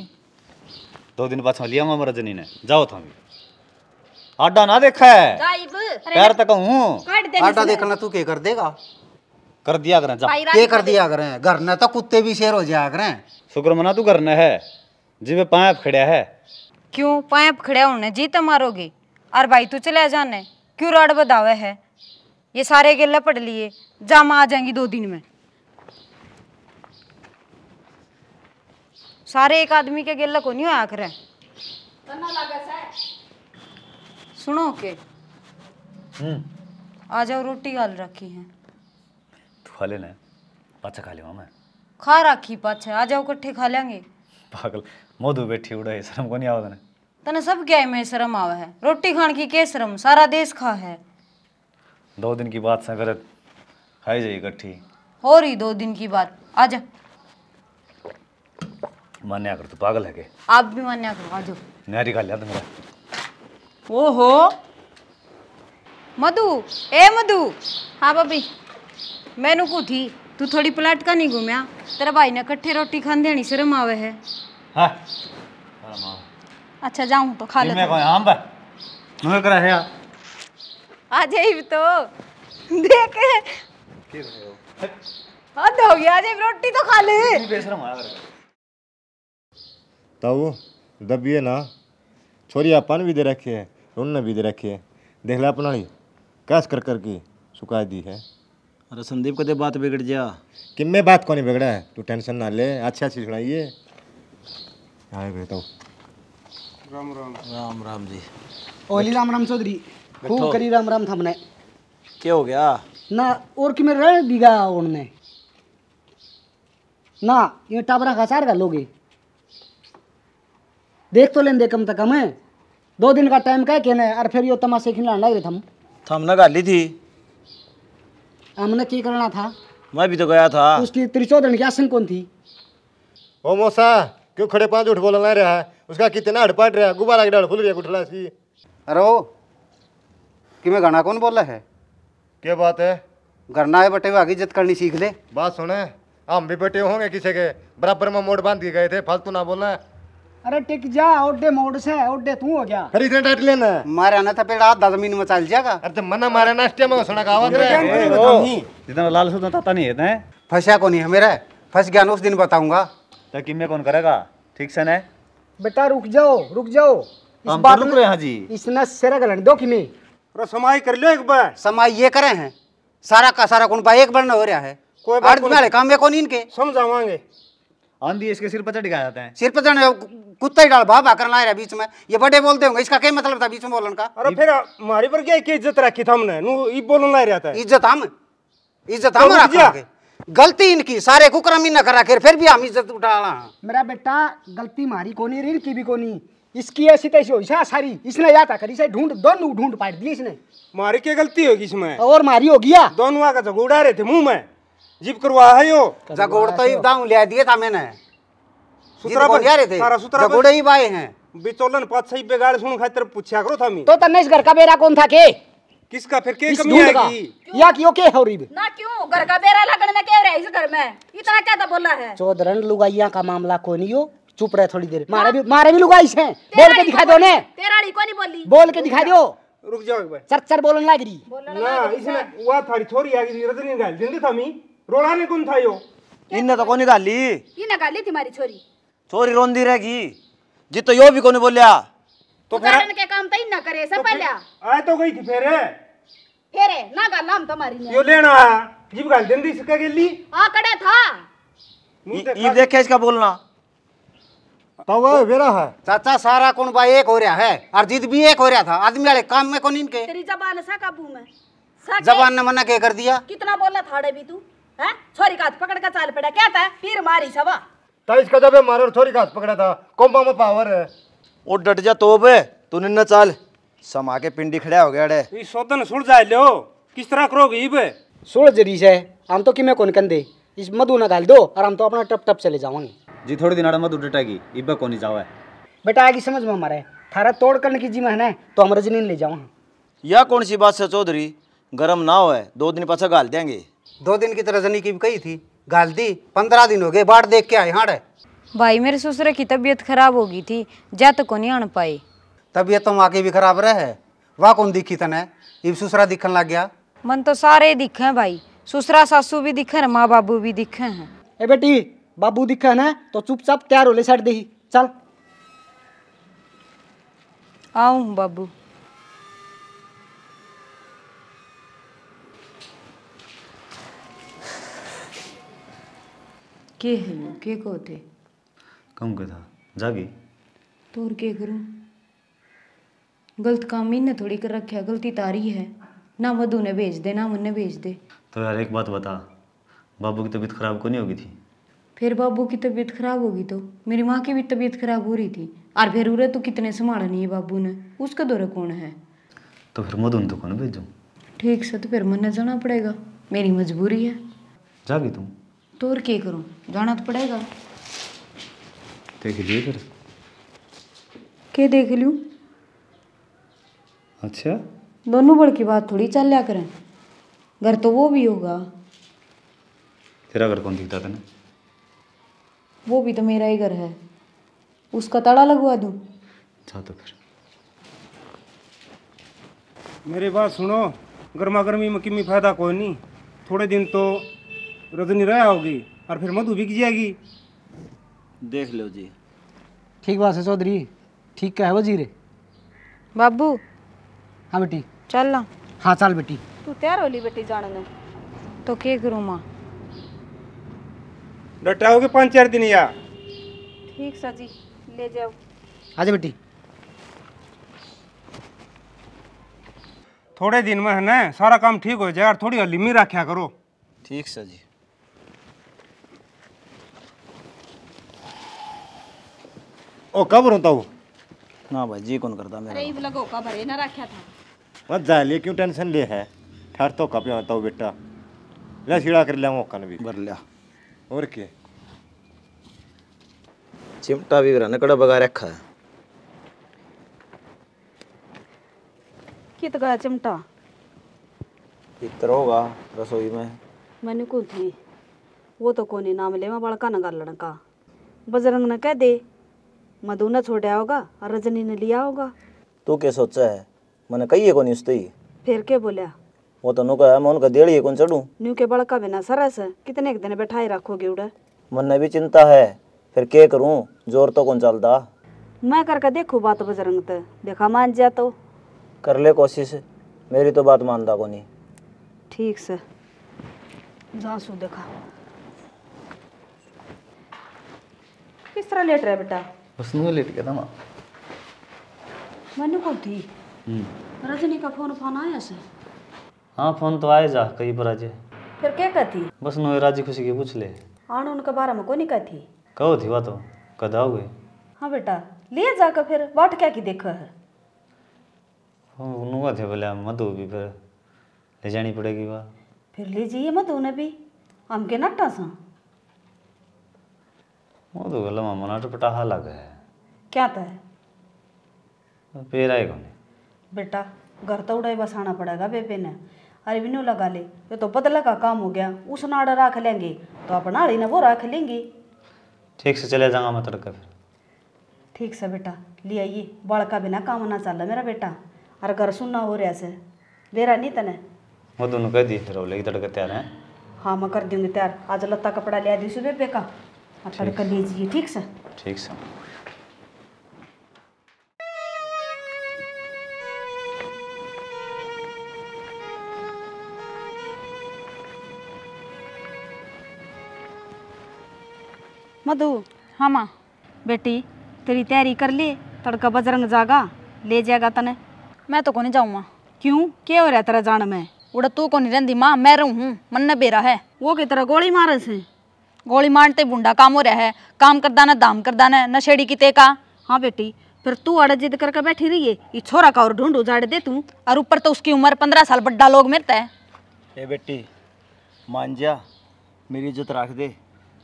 दो दिन पाछा लिया मामा रजनी ने जाओ था आडा ना देखा है पैर तक हूँ आडा देखना तू के कर देगा कर दिया करें जा ये कर दिया करें घर ने तो कुत्ते भी शेर हो जाया करें शुक्र मना तू घर ने है जिम्मे पाए खड़ा है क्यों पाए खड़ा होने जी तो मारोगे और भाई तू चले जाने क्यों राड बदावे है ये सारे गेला पढ़ लिए जाम आ जाएंगी दो दिन में सारे एक आदमी के गेला को नहीं होया करे सुनो के हम्म। आ जाओ रोटी गाल रखी है खा लेना है पाछा खा लेवा मैं खा राखी पाछा आ जाओ इकट्ठे खा लेंगे पागल मोदू बैठी उड़ाई शर्म को नहीं आवत ने तने सब क्या है मैं शर्म आवे है रोटी खान की के शर्म सारा देश खा है दो दिन की बात से फिर खाई जाए इकट्ठी हो रही दो दिन की बात आ जा मान्या कर तू पागल है के आप भी मान्या करो आ जाओ नहरी खा लिया तुमने ओहो मधु ए मधु हाँ भाभी ਮੈਨੂੰ ਕੋ थी तू थोड़ी ਪਲਟ नहीं घूमया तेरा भाई ने कट्ठे रोटी ਰੋਟੀ ਖਾਂਦੇ ਨਹੀਂ ਸ਼ਰਮ ਆਵੇ ਹੈ ਹਾਂ अच्छा जाऊं तो खा ले मैं कोई आम बा मैं करा है आ जाई तो देख के हो हद हो गया जे रोटी तो खा ले बेशरम आ कर ताऊ दबिए ना छोरी अपन भी दे रखी है उनने भी दे रखी है देख ले अपना कैश कर कर करके सुखा दी है अरे संदीप कदे तो बात बिगड़ जा कि मैं बात कौन बिगड़ा है तू टेंशन ना ले अच्छा अच्छी सुनाइए आए बेटा राम राम राम राम जी ओली राम राम चौधरी खूब करी राम राम थमने क्या हो गया ना और कि मेरे रह दिगा उनने ना ये टाबरा का सार का लोगे देख तो लेन दे कम तक हमें दो दिन का टाइम का कहना है और फिर यो तमाशे खिलाना लग रहे थम थम ना गाली थी हमने की करना था मैं भी तो गया था उसकी त्रिचोदन की आसन कौन थी ओ मोसा क्यों खड़े पांच उठ बोलना रहा है उसका कितना हड़पट रहा है गुब्बारा की डाल फूल गया गुठला सी अरे ओ कि मैं गाना कौन बोला है क्या बात है गरना है बटे आगे इज्जत करनी सीख ले बात सुने हम भी बटे होंगे किसी के बराबर में मोड़ बांध के गए थे फालतू ना बोलना है अरे टिक जा ओडे मोड़ से ओडे तू हो गया अरे इतने डट लेना मारे आना था पेड़ आधा जमीन तो में चल जाएगा अरे तो मना मारे ना स्टे में सुना गावा रे जितना लाल सुन ताता नहीं है ना फसा को नहीं है मेरा फस गया उस दिन बताऊंगा तो किमे कौन करेगा ठीक से ना बेटा रुक जाओ रुक जाओ इस तो बात रुक रहे हैं हाँ जी इसने सिरा गलन दो किमे अरे समाई कर लो एक बार समाई ये करे हैं सारा का सारा कौन बा एक बार ना हो रहा है कोई बात नहीं काम में कौन इनके समझावांगे आंधी इसके सिर पर चढ़ जाता है सिर पर कुत्ता ही डाल भा भा कर लाया बीच में ये बड़े बोलते होंगे इसका क्या मतलब था बीच में बोलन का अरे फिर हमारी पर क्या इज्जत रखी था हमने नु ई बोलन ला रहा था इज्जत हम इज्जत हम तो रखेंगे गलती इनकी सारे कुकरम ही न करा कर फिर भी हम इज्जत उठा उठाला मेरा बेटा गलती मारी कोनी रीर इनकी भी कोनी इसकी ऐसी तैसी हो सा सारी इसने या था करी से ढूंढ दोनों ढूंढ पाट दी इसने मारी क्या गलती होगी इसमें और मारी होगी गया दोनों आगे झगड़ा तो रहे थे मुंह में जीप करवा है यो जगोड़ तो ही दाम ले दिए था मैंने सूत्रा बन जा रहे थे सारा सुतरा जगोड़े ही बाए हैं बिचौलन पाँच सही बेगाड़ सुन खाई तेरे पूछा करो था मैं तो तन्ने इस घर का बेरा कौन था के किसका फिर के कमी आएगी या क्यों के हो रही ना क्यों घर का बेरा लगने में के रहे इस घर में इतना क्या तो बोला है चौधरन लुगाइया का मामला कौन नहीं हो चुप रहे थोड़ी देर मारे हाँ। भी मारे भी लुगाई से बोल के दिखा दो ने तेराड़ी को नहीं बोली बोल के दिखा दो रुक जाओ एक बार चर चर बोलने लग रही ना इसने वो थारी छोरी आगे गई रजनी गाल जिंदगी था मी रोणाने कोण था यो इन्न तो कोणी घाली हिनं घाली ती मारी छोरी छोरी रोंदी रहेगी तो यो भी कोणी बोलिया तो कारण तो के काम तो इन्न करे सब तो पहले आए तो गई थी फेरे फेरे ना गाल हम तुम्हारी तो ने यो लेना जीव गाल देंदी सके गेली आ हाँ, कड़े था ये देखे इसका बोलना तो वो मेरा है चाचा सारा कौन भाई एक हो रहा है और जीत भी एक हो रहा था आदमी वाले काम में कौन इनके तेरी जबान सा काबू में जबान ने मना के कर दिया कितना बोला थाड़े भी तू छोरी का हाथ पकड़ का चाल पड़ा क्या था पीर मारी सवा तो का जब मारो छोरी का हाथ पकड़ा था कोम्बा में पावर है वो डट जा तो बे तूने न चाल समा के पिंडी खड़ा हो गया अड़े ये सोतन सुन जाए लो किस तरह करोगे ये बे सुन जरी से हम तो किमे कोन कंदे इस मधु ना डाल दो और हम तो अपना टप टप चले जावांगे जी थोड़ी दिन मधु डटेगी इबे कौन जावे बेटा आगे समझ में मारे थारा तोड़ करने की जिम्मा है ना तो हम रजनी ले जाओ या कौन सी बात से चौधरी गरम ना हो दो दिन पाछा गाल देंगे दो दिन की तरह जनी की कही थी गाल दी पंद्रह दिन हो गए बाढ़ देख के आए हाड़ भाई मेरे ससुरे की तबीयत खराब हो गई थी जा तो को नहीं आन पाई तबीयत तो वहाँ की भी खराब रहे वाह कौन दिखी तने इब ससुरा दिखन लग गया मन तो सारे दिखे हैं भाई ससुरा सासू भी दिखे हैं माँ बाबू भी दिखे हैं ए बेटी बाबू दिखे ना तो चुपचाप तैयार हो ले साइड दे चल आऊँ बाबू के हैं के कोते कम के था जागी तो और के करूं गलत काम ही ने थोड़ी कर रखा गलती तारी है ना वधू ने भेज दे ना मुन्ने भेज दे तो यार एक बात बता बाबू की तबीयत खराब को नहीं होगी थी फिर बाबू की तबीयत खराब होगी तो मेरी माँ की भी तबीयत खराब हो रही थी और फिर उरे तो कितने संभालनी है बाबू ने उसका दौरा कौन है तो फिर मधुन तो कौन भेजू ठीक से तो फिर मन जाना पड़ेगा मेरी मजबूरी है जागी तुम तो और क्या करूँ जाना तो पड़ेगा देख लियो फिर के देख लियो अच्छा दोनों बड़ की बात थोड़ी चल लिया करें घर तो वो भी होगा तेरा घर कौन दिखता था ना वो भी तो मेरा ही घर है उसका ताड़ा लगवा दूँ अच्छा तो फिर मेरे बात सुनो गर्मा गर्मी में किमी फायदा कोई नहीं थोड़े दिन तो रजनी रहा होगी और फिर मधु बिक जाएगी देख लो जी ठीक बात है चौधरी ठीक क्या है वजीरे बाबू हाँ बेटी चल ना हाँ चल बेटी तू तैयार होली बेटी जाने ने तो के करूँ माँ डटा होगी पाँच चार दिन या ठीक सा जी ले जाओ आजा बेटी थोड़े दिन में है ना सारा काम ठीक हो जाए और थोड़ी हलीमी रखा करो ठीक सर जी ओ कब रोता हूँ ना भाई जी कौन करता मेरा अरे ये लगो का भरे ना रखा था मत जा ले क्यों टेंशन ले है ठहर तो कब आता हूं बेटा ले सीधा कर लिया मौका भी भर लिया और के चिमटा भी रहने कड़ा बगा रखा है कित गया चिमटा इतर होगा रसोई में मैंने को थी वो तो कोनी नाम लेवा मैं बड़का नगर लड़का बजरंग ने कह दे मधु ने छोड़ा होगा और रजनी ने लिया होगा तू क्या सोचा है मैंने कही को नहीं उस्तई फिर के बोलिया वो तो नुका है मैं उनका देड़ी है चढ़ू न्यू के बड़का बिना सरा से कितने एक दिन बैठाए रखोगे उड़े मन भी चिंता है फिर के करूं जोर तो कौन चलता मैं करके देखू बात बजरंग ते देखा मान जा तो कर ले कोशिश मेरी तो बात मानता को नहीं ठीक से जासू देखा किस तरह लेट रहा है बेटा वसुंधरा गया था माँ मैंने कौन थी रजनी का फोन फोन आया से हाँ फोन तो आए जा कई पर आज फिर क्या कहती बस नो राजी खुशी की पूछ ले आनो उनके बारे में कोनी कहती कहो थी बात कदाओगे हाँ बेटा लिए जाकर फिर बाट क्या की देखो है नुआ थे बोले मधु भी फिर ले जानी पड़ेगी वाह फिर लीजिए मधु ने भी हम के नट्टा सा මොකද ඔයගොල්ලෝ මම මනට පට අහලා ගහ क्या आता है पेड़ आएगा बेटा घर तो उड़ाई बसाना पड़ेगा बेबे ने अरे भी लगा ले ये तो बदला का काम हो गया उस नाड़ा रख लेंगे तो अपना अड़ी ना वो रख लेंगे ठीक से चले जाऊंगा मैं तड़का फिर ठीक से बेटा ले आइए बाल बिना काम ना चल मेरा बेटा अरे घर सुनना हो रहा से बेरा नहीं तने वो दोनों कह दी फिर तड़का तैयार है हाँ मैं कर दूंगी तैयार आज लत्ता कपड़ा लिया आ दी सुबह बेका और तड़का लीजिए ठीक सर ठीक सर मधु हाँ माँ बेटी तेरी तैयारी कर ली तड़का बजरंग जागा ले जाएगा तने मैं तो कौन जाऊँ माँ क्यों क्या हो रहा है तेरा जान में उड़ा तू नहीं रहती माँ मैं रहूँ मन बेरा है वो की तरह गोली मारे से गोली मारते बुंडा काम हो रहा है काम करदाना दाना दाम करदाना दाना नशेड़ी किते का हाँ बेटी फिर तू अड़ जिद करके बैठी रही है छोरा का और ढूंढो जाड़ दे तू और ऊपर तो उसकी उम्र पंद्रह साल बड्डा लोग मिलता है ए बेटी मान जा मेरी इज्जत रख दे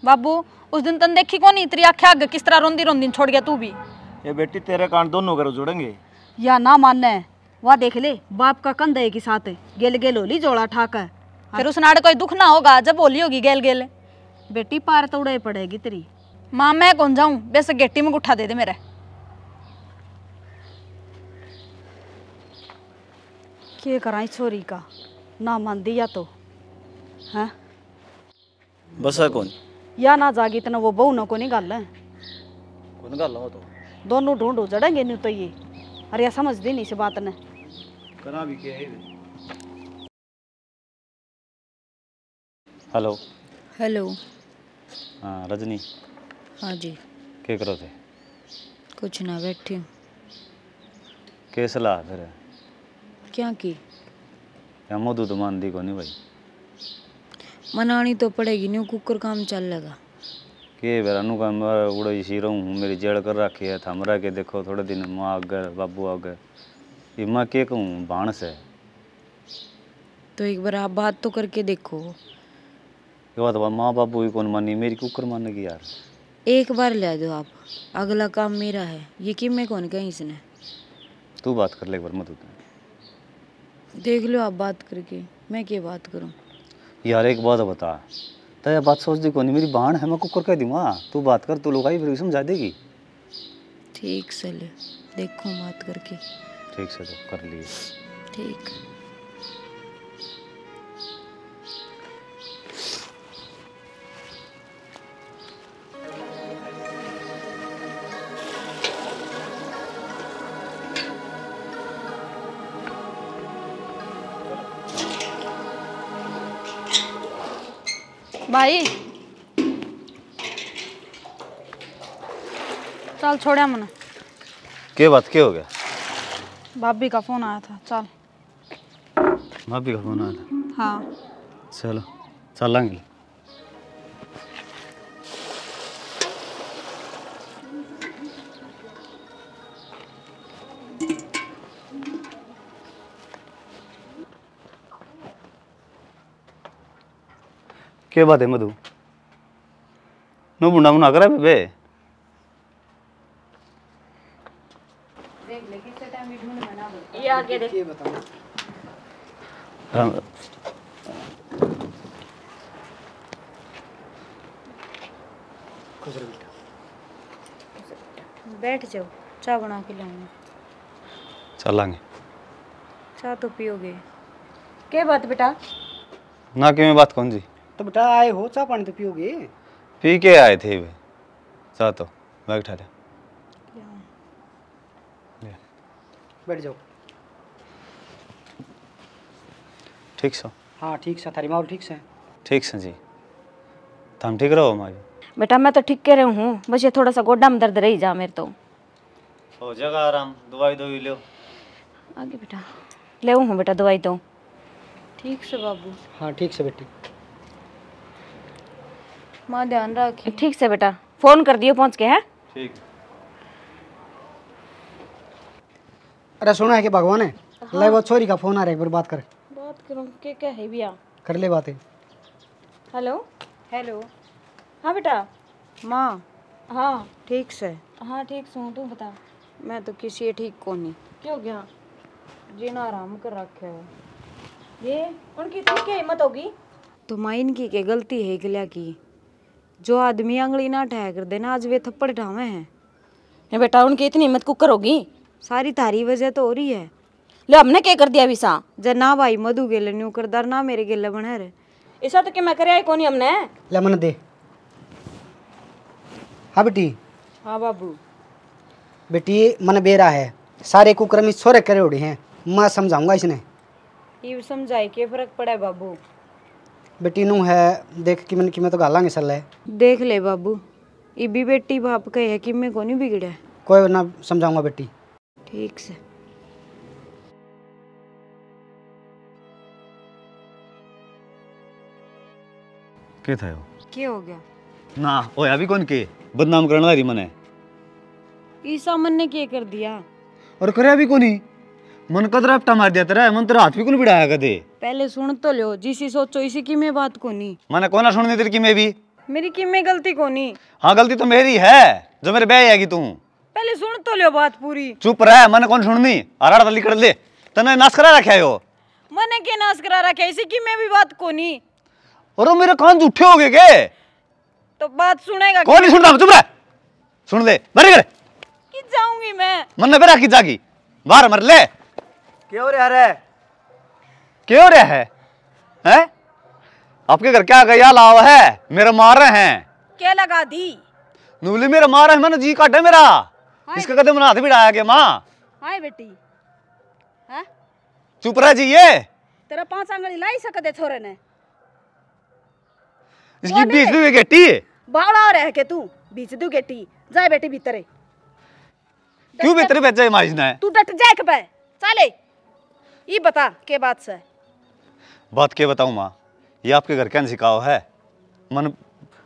बाबू उस दिन तन देखी कौन इतरी आख्या आगे किस तरह रोंदी रोंदी छोड़ गया तू भी ए बेटी तेरे कान दोनों घर जुड़ेंगे या ना मानना है वह देख ले बाप का कंधे के साथ गेल गेल होली जोड़ा ठाकर फिर उस नाड़ कोई दुख ना होगा जब होली होगी गेल गेल बेटी पार तो उड़ाई पड़ेगी तेरी माँ मैं कौन जाऊं बस गेटी में गुठा दे दे मेरा के करा छोरी का ना मान दिया तो है बस कौन या ना जागी इतना वो बहू ना कोनी गल है कौन गल हो तो दोनों ढूंढो जड़ेंगे नहीं तो ये अरे समझदी नहीं इस बात ने करा भी क्या है हेलो हेलो हाँ रजनी हाँ जी क्या करो थे कुछ ना बैठी हूँ के सलाह फिर क्या की मोदू तो मानती को नहीं भाई मनानी तो पड़ेगी न्यू कुकर काम चल लगा के बेरानू का मैं उड़ाई सी रहूँ मेरी जेड़ कर रखी है थमरा के देखो थोड़े दिन माँ आगे बाबू आगे ये के कहूँ भाण से तो एक बार आप बात तो करके देखो के बाद तो माँ बाप भी कौन मानी मेरी कुकर मानेगी यार एक बार ले दो आप अगला काम मेरा है ये कि कौन कहीं इसने तू बात कर ले एक बार मत उतने देख लो आप बात करके मैं क्या बात करूँ यार एक बात बता तो बात सोच दी कौन मेरी बहन है मैं कुकर कह दूँगा तू बात कर तू लोग फिर समझा देगी ठीक से देखो बात करके ठीक से कर लिए ठीक भाई चल छोड़ा मना के बात क्या हो गया भाभी का फोन आया था चल भाभी का फोन आया था हाँ चलो चल क्या बात है मधु नो मुंडा मुंडा करा बे बैठ जाओ चाय बना के लाऊंगा चलेंगे चाय तो पियोगे क्या बात बेटा ना के में बात कौन जी तो बेटा आए हो चाह पानी तो पियोगे पी के आए थे वे सा तो मैं उठा ले बैठ जाओ ठीक सो हाँ ठीक सा थारी माहौल ठीक से ठीक से जी तुम ठीक रहो माँ बेटा मैं तो ठीक कह रही हूँ बस ये थोड़ा सा गोडा में दर्द रही जा मेरे तो हो जगह आराम दवाई दो लो आगे बेटा ले हूँ बेटा दवाई दो तो। ठीक से बाबू हाँ ठीक से बेटी माँ ध्यान रखे ठीक से बेटा फोन कर दियो पहुंच के है ठीक अरे सुना है कि भगवान है हाँ। लाइव छोरी का फोन आ रहा है एक बार बात कर बात करूं के क्या है भैया कर ले बातें हेलो हेलो हाँ बेटा माँ हाँ ठीक से हाँ ठीक से तू बता मैं तो किसी ठीक को नहीं क्यों गया जीना आराम कर रखे है ये उनकी तो क्या हिम्मत होगी तो माइन की के गलती है गलिया की जो आदमी अंगली ना ठहर कर देना आज वे थप्पड़ ठावे है नहीं बेटा उनकी इतनी हिम्मत कुकर होगी सारी थारी वजह तो हो रही है ले हमने क्या कर दिया विशा जे ना भाई मधु गेले न्यू कर दर ना मेरे गेले बने रे ऐसा तो के मैं करया कोनी हमने ले मन दे हां बेटी हां बाबू बेटी मन बेरा है सारे कुकर में छोरे करे उड़े हैं मैं समझाऊंगा इसने ये समझाई के फर्क पड़े बाबू बेटी है देख कि मन कि मैं तो गालांगे सले देख ले बाबू ई बेटी बाप का है कि मैं कोनी बिगड़ा कोई ना समझाऊंगा बेटी ठीक से के था के हो गया ना होया भी कौन के बदनाम करना रही मने ईसा मन ने के कर दिया और करया भी कोनी मन कद आपटा मार दिया तेरा मन तेरा हाथ भी कौन बिड़ाया कदे पहले सुन तो लो जिसी सोचो इसी की मैं बात कोनी माने कोना सुन दे तेरी की मैं भी मेरी की मैं गलती कोनी हां गलती तो मेरी है जो मेरे बह आएगी तू पहले सुन तो लो बात पूरी चुप रह मैंने कौन सुननी अराड़ तली कर ले तने नाश करा रखा है मैंने के नाश करा रखा इसी की मैं भी बात कोनी और मेरे कान झूठे हो गए के तो बात सुनेगा कौन नहीं सुन रहा चुप रह सुन ले बरे कर जाऊंगी मैं मन ने बेरा की जागी बाहर मर ले क्यों रह रहे क्यों रहे है हैं आपके घर क्या गया लाओ है मेरा मार रहे हैं क्या लगा दी नूली मेरा मार है मैंने जी काटे मेरा इसका कदम हाथ डाया गया माँ हाय बेटी चुप रह जी ये तेरा पांच आंगड़ी लाई सकते छोरे ने इसकी बीच भी गेटी बावड़ा रह के तू बीच दू गेटी जाए बेटी भीतरे क्यों भीतरे बैठ जाए माइज है तू डट जाए के चले ये बता के बात से बात के बताऊँ माँ ये आपके घर कैन सिखाओ है मन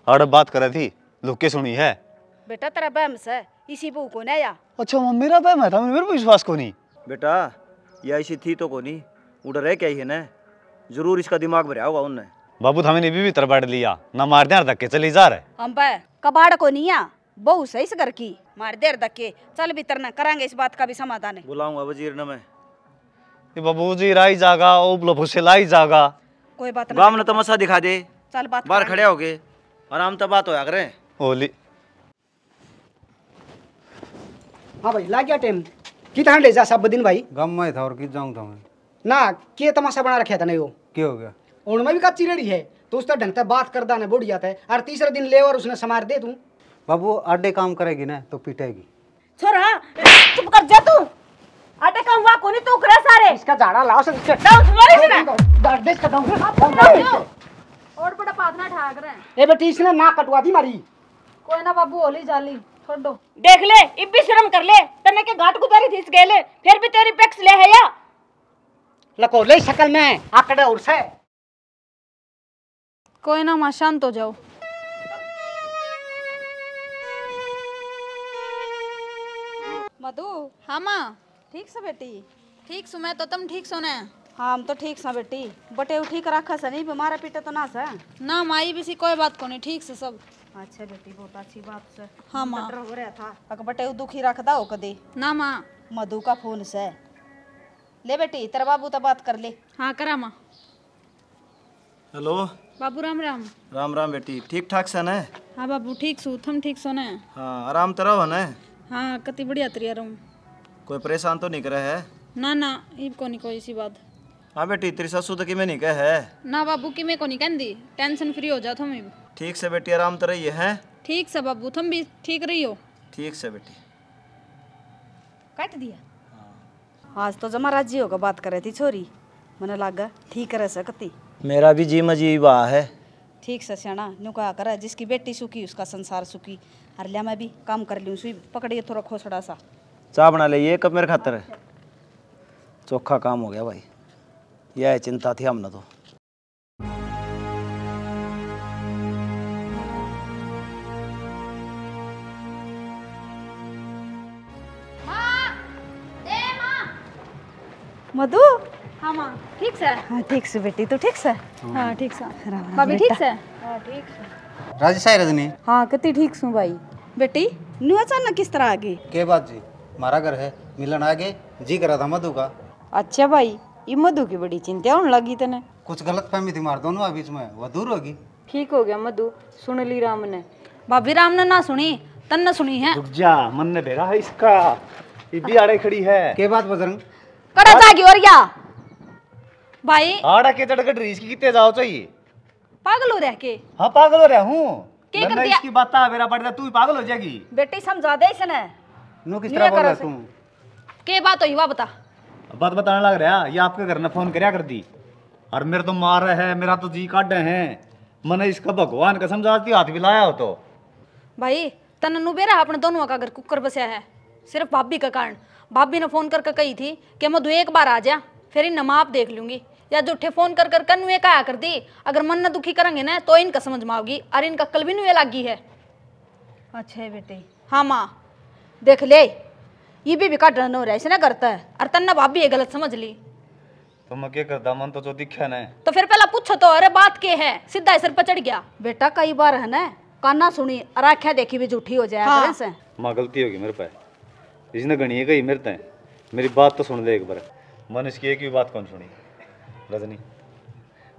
अड़ बात करे थी लोग के सुनी है बेटा तेरा बहम से इसी बहू को आया अच्छा माँ मेरा बहम है था तो मेरे पे विश्वास को नहीं बेटा ये ऐसी थी तो को नहीं उड़ रहे क्या ही ना जरूर इसका दिमाग भरा होगा उनने बाबू था मैंने भी, भी तरबाड़ लिया ना मार दिया धक्के चली जा रहे हम कबाड़ को नहीं आ बहू सही से घर की मार देर धक्के चल भी तरना करांगे इस बात का भी समाधान है बुलाऊंगा वजीर न मैं बाबूजी राई जागा ओ लभुसे लाई जागा कोई बात नहीं गांव ने तमाशा दिखा दे चल बात बाहर खड़े हो गए आराम तब बात होया करे होली हां भाई लाग गया टाइम की थाने ले जा सब दिन भाई गांव में था और की जाऊं था मैं ना के तमाशा बना रखे था नहीं वो के हो गया उन में भी कच्ची रेडी है तो उसका ढंग से बात करदा ना बोढ़ जाता है और तीसरे दिन ले और उसने समार दे तू बाबू अड्डे काम करेगी ना तो पीटेगी छोरा चुप कर जा तू आटे का हुआ कोनी तो करे सारे इसका जाड़ा लाओ से डाउन तुम्हारे से ना डाउन दे इसका डाउन और बड़ा पादना ठाग रहे ए बेटी इसने ना कटवा दी मारी कोई ना बाबू होली जाली छोड़ो देख ले इब भी शर्म कर ले तने के घाट गुजारी थी इस गेले फिर भी तेरी पेक्स ले है या लको ले शक्ल में आकड़े और से कोई ना मां शांत हो जाओ मधु हाँ माँ ठीक सा बेटी ठीक सु मैं तो तुम ठीक सो ना ने हम तो ठीक सा बेटी बटे ठीक रखा से नहीं बीमार पीटे तो ना से ना माई भी सी कोई बात को नहीं ठीक से सब अच्छा बेटी बहुत अच्छी बात से हाँ माँ हो रहा था अक बटे दुखी रख हो कदी ना माँ मधु का फोन से ले बेटी तेरा बाबू तो बात कर ले हाँ करा माँ हेलो बाबू राम राम राम राम बेटी ठीक ठाक सन ना हाँ बाबू ठीक सु थम ठीक सो ना हाँ आराम तरह हो ना हाँ कति बढ़िया तरिया रहूँ कोई परेशान तो नहीं करे है ना ना इनको नहीं कोई सी बात हां बेटी तेरी सासू तो किमे नहीं कहे है ना बाबू किमे को नहीं कहंदी टेंशन फ्री हो जा तुम ठीक से बेटी आराम तो रही है ठीक से बाबू तुम भी ठीक रही हो ठीक से बेटी काट दिया हाँ। आज तो जमा राजी होगा बात करे थी छोरी मने लागा ठीक रह सकती मेरा भी जी मजी वाह है ठीक से सियाणा न्यू कहा कर जिसकी बेटी सुखी उसका संसार सुखी हर लिया मैं भी काम कर लूँ सुई पकड़िए थोड़ा खोसड़ा सा चाह बना ले ये कब मेरे खातर है चोखा काम हो गया भाई यह चिंता थी हमने तो मधु हाँ ठीक हाँ ठीक से बेटी तू ठीक से हाँ, हाँ ठीक ठीक से हाँ से राजेश रजनी हाँ कति ठीक भाई बेटी नु अचानक किस तरह आ गई के बात जी मारा घर है मिलन आ गए जी करा था मधु का अच्छा भाई ये मधु की बड़ी चिंता होने लगी तेने कुछ गलत फहमी थी मार दोनों बीच में वह दूर होगी ठीक हो गया मधु सुन ली राम ने भाभी राम ने ना सुनी तन ने सुनी है रुक जा मन ने भेगा है इसका ये भी आड़े खड़ी है के बात बजरंग कड़ा की और क्या भाई आड़ा के तड़कट रही इसकी कितने जाओ चाहिए पागल हो रह के हाँ पागल हो रहा हूँ इसकी बात आ मेरा पड़ता तू ही पागल हो जाएगी बेटी समझा दे इसने नो किस तरह बोल रहा तू के बात हुई वाह बता बात बताने लग रहा ये आपके घर ने फोन करया कर दी और मेरे तो मार है मेरा तो जी काट है मैंने इसका भगवान कसम जाती हाथ भी लाया हो तो भाई तन बेरा अपने दोनों का घर कुकर बसा है सिर्फ भाभी का कारण भाभी ने फोन करके कही थी कि मधु एक बार आ जा फिर इन माप देख लूंगी या जूठे फोन कर कर कन वे कहा कर दी अगर मन न दुखी करेंगे ना तो इनका समझ में आओगी और इनका कल भी नुए लागी है अच्छा बेटे हाँ माँ देख ले ये भी बिका हो रहा है ना करता है अरे तन्ना बाप ये गलत समझ ली तो मैं क्या करता मन तो जो दिखा ना तो फिर पहला पूछो तो अरे बात के है सीधा सिर पर चढ़ गया बेटा कई बार है ना काना सुनी और आख्या देखी भी झूठी हो जाए हाँ। माँ गलती होगी मेरे पास इसने गणी गई मेरे तय मेरी बात तो सुन ले एक बार मन इसकी एक भी बात कौन सुनी रजनी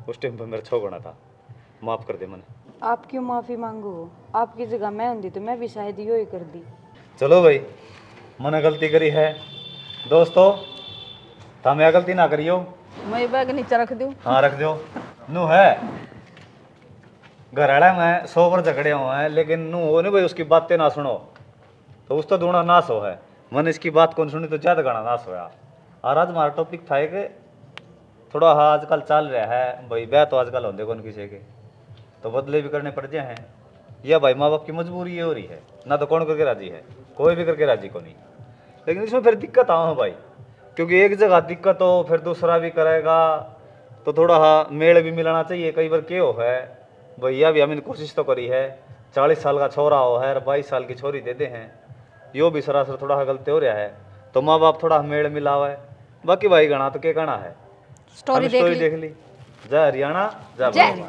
उस टाइम पर मेरा छोकना था माफ कर दे मन आप क्यों माफी मांगो आपकी जगह मैं होंगी तो मैं भी शायद यो ही कर दी चलो भाई मैंने गलती करी है दोस्तों मैं गलती ना करियो मैं बैग नीचे रख दू हाँ रख दो नू है घराड़ा में सौ पर झगड़े हुए हैं लेकिन नू हो नहीं भाई उसकी बातें ना सुनो तो उस तो दूना नाश हो है मैंने इसकी बात कौन सुनी तो ज्यादा गाना नाश सोया और आज हमारा टॉपिक था एक थोड़ा हाँ आजकल चल रहा है भाई बह तो आजकल होते कौन किसी के तो बदले भी करने पड़ जाए हैं या भाई माँ बाप की मजबूरी ये हो रही है ना तो कौन करके राजी है कोई भी करके राजी को नहीं लेकिन इसमें फिर दिक्कत आओ भाई क्योंकि एक जगह दिक्कत हो फिर दूसरा भी करेगा तो थोड़ा हाँ मेड़ भी मिलाना चाहिए कई बार क्यों है भैया भी हमने कोशिश तो करी है चालीस साल का छोरा हो है और बाईस साल की छोरी दे दे हैं यो भी सरासर थोड़ा सा हाँ गलती हो रहा है तो माँ बाप थोड़ा मेड़ हुआ है बाकी भाई गणा तो क्या कहना है स्टोरी देख ली जय हरियाणा जय